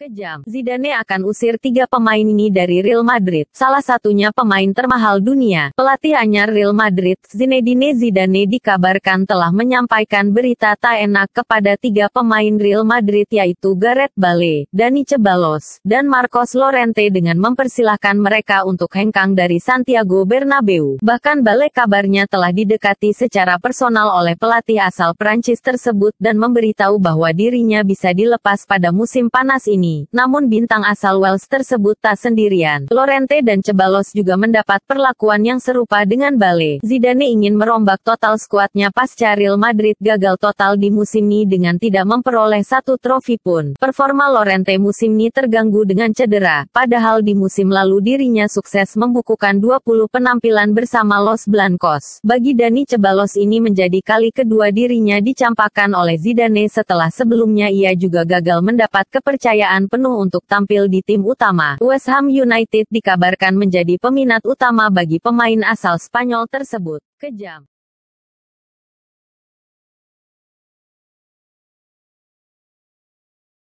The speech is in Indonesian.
Kejam, Zidane akan usir tiga pemain ini dari Real Madrid, salah satunya pemain termahal dunia. Pelatih anyar Real Madrid, Zinedine Zidane dikabarkan telah menyampaikan berita tak enak kepada tiga pemain Real Madrid yaitu Gareth Bale, Dani Ceballos dan Marcos Llorente dengan mempersilahkan mereka untuk hengkang dari Santiago Bernabeu. Bahkan Bale kabarnya telah didekati secara personal oleh pelatih asal Prancis tersebut dan memberitahu bahwa dirinya bisa dilepas pada musim panas ini. Namun bintang asal Wales tersebut tak sendirian. Lorente dan Cebalos juga mendapat perlakuan yang serupa dengan Bale. Zidane ingin merombak total skuadnya pas Caril Madrid gagal total di musim ini dengan tidak memperoleh satu trofi pun. Performa Lorente musim ini terganggu dengan cedera, padahal di musim lalu dirinya sukses membukukan 20 penampilan bersama Los Blancos. Bagi Dani Cebalos ini menjadi kali kedua dirinya dicampakan oleh Zidane setelah sebelumnya ia juga gagal mendapat kepercayaan penuh untuk tampil di tim utama. West Ham United dikabarkan menjadi peminat utama bagi pemain asal Spanyol tersebut. Kejam.